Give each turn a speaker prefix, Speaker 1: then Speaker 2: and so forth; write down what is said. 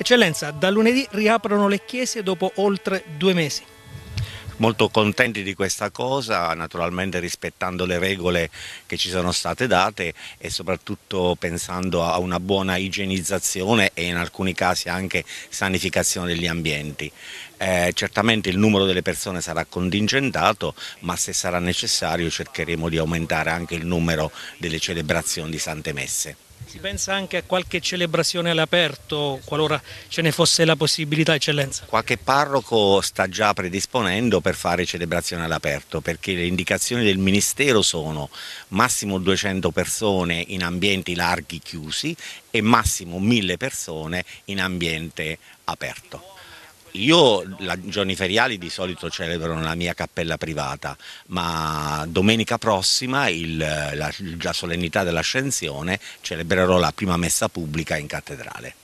Speaker 1: Eccellenza, da lunedì riaprono le chiese dopo oltre due mesi
Speaker 2: molto contenti di questa cosa, naturalmente rispettando le regole che ci sono state date e soprattutto pensando a una buona igienizzazione e in alcuni casi anche sanificazione degli ambienti. Eh, certamente il numero delle persone sarà contingentato, ma se sarà necessario cercheremo di aumentare anche il numero delle celebrazioni di Sante Messe.
Speaker 1: Si pensa anche a qualche celebrazione all'aperto, qualora ce ne fosse la possibilità, eccellenza?
Speaker 2: Qualche parroco sta già predisponendo per fare celebrazione all'aperto, perché le indicazioni del Ministero sono massimo 200 persone in ambienti larghi chiusi e massimo 1000 persone in ambiente aperto. Io la, giorni feriali di solito celebro nella mia cappella privata, ma domenica prossima, il, la, la, solennità dell'ascensione, celebrerò la prima messa pubblica in cattedrale.